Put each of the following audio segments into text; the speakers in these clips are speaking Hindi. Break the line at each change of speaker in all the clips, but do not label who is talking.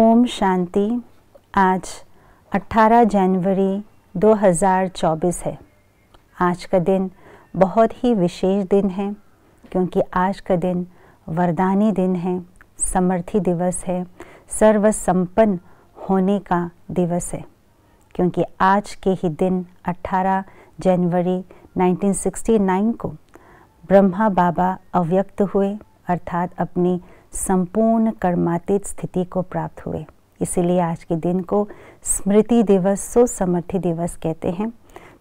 ओम शांति आज 18 जनवरी 2024 है आज का दिन बहुत ही विशेष दिन है क्योंकि आज का दिन वरदानी दिन है समर्थी दिवस है सर्व सम्पन्न होने का दिवस है क्योंकि आज के ही दिन 18 जनवरी 1969 को ब्रह्मा बाबा अव्यक्त हुए अर्थात अपनी संपूर्ण कर्मातीत स्थिति को प्राप्त हुए इसीलिए आज के दिन को स्मृति दिवस सुसमर्थि दिवस कहते हैं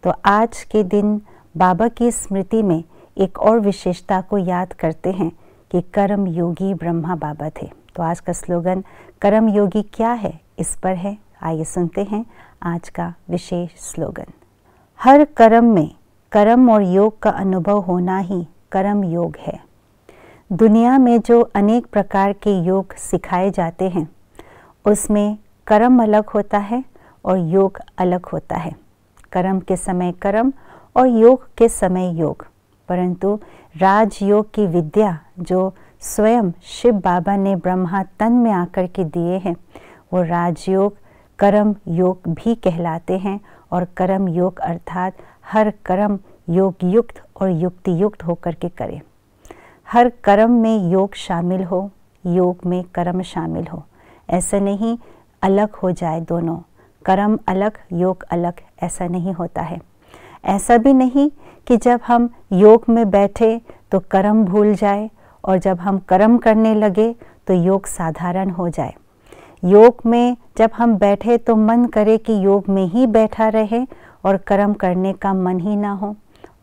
तो आज के दिन बाबा की स्मृति में एक और विशेषता को याद करते हैं कि कर्म योगी ब्रह्मा बाबा थे तो आज का स्लोगन कर्म योगी क्या है इस पर है आइए सुनते हैं आज का विशेष स्लोगन हर कर्म में कर्म और योग का अनुभव होना ही कर्म योग है दुनिया में जो अनेक प्रकार के योग सिखाए जाते हैं उसमें कर्म अलग होता है और योग अलग होता है कर्म के समय कर्म और योग के समय योग परंतु राजयोग की विद्या जो स्वयं शिव बाबा ने ब्रह्मा तन में आकर के दिए हैं वो राजयोग कर्म योग भी कहलाते हैं और कर्म योग अर्थात हर कर्म योग युक्त और युक्ति युक्त होकर के करें हर कर्म में योग शामिल हो योग में कर्म शामिल हो ऐसा नहीं अलग हो जाए दोनों कर्म अलग योग अलग ऐसा नहीं होता है ऐसा भी नहीं कि जब हम योग में बैठे तो कर्म भूल जाए और जब हम कर्म करने लगे तो योग साधारण हो जाए योग में जब हम बैठे तो मन करे कि योग में ही बैठा रहे और कर्म करने का मन ही ना हो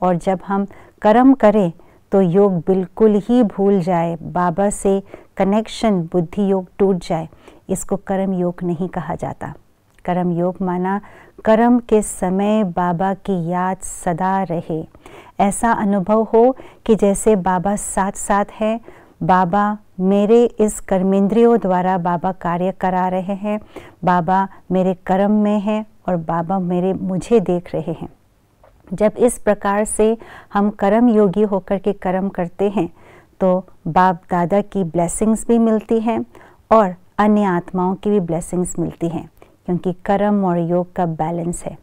और जब हम कर्म करें तो योग बिल्कुल ही भूल जाए बाबा से कनेक्शन बुद्धि योग टूट जाए इसको कर्म योग नहीं कहा जाता कर्म योग माना कर्म के समय बाबा की याद सदा रहे ऐसा अनुभव हो कि जैसे बाबा साथ साथ हैं बाबा मेरे इस कर्मेंद्रियों द्वारा बाबा कार्य करा रहे हैं बाबा मेरे कर्म में हैं और बाबा मेरे मुझे देख रहे हैं जब इस प्रकार से हम कर्म योगी होकर के कर्म करते हैं तो बाप दादा की ब्लेसिंग्स भी मिलती हैं और अन्य आत्माओं की भी ब्लेसिंग्स मिलती हैं क्योंकि कर्म और योग का बैलेंस है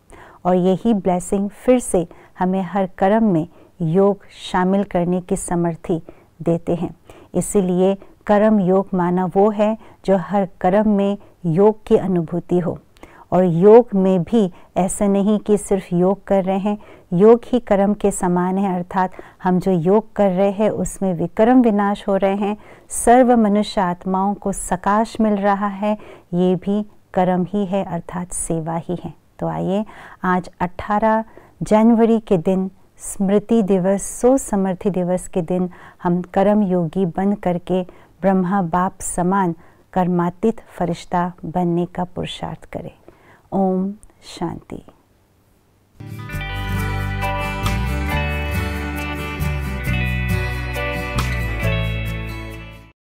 और यही ब्लेसिंग फिर से हमें हर कर्म में योग शामिल करने की समर्थी देते हैं इसीलिए कर्म योग माना वो है जो हर कर्म में योग की अनुभूति हो और योग में भी ऐसा नहीं कि सिर्फ योग कर रहे हैं योग ही कर्म के समान है अर्थात हम जो योग कर रहे हैं उसमें विक्रम विनाश हो रहे हैं सर्व मनुष्य आत्माओं को सकाश मिल रहा है ये भी कर्म ही है अर्थात सेवा ही है तो आइए आज 18 जनवरी के दिन स्मृति दिवस सो समर्थि दिवस के दिन हम कर्म योगी बन करके ब्रह्मा बाप समान कर्मातीत फरिश्ता बनने का पुरुषार्थ करें ओम शांति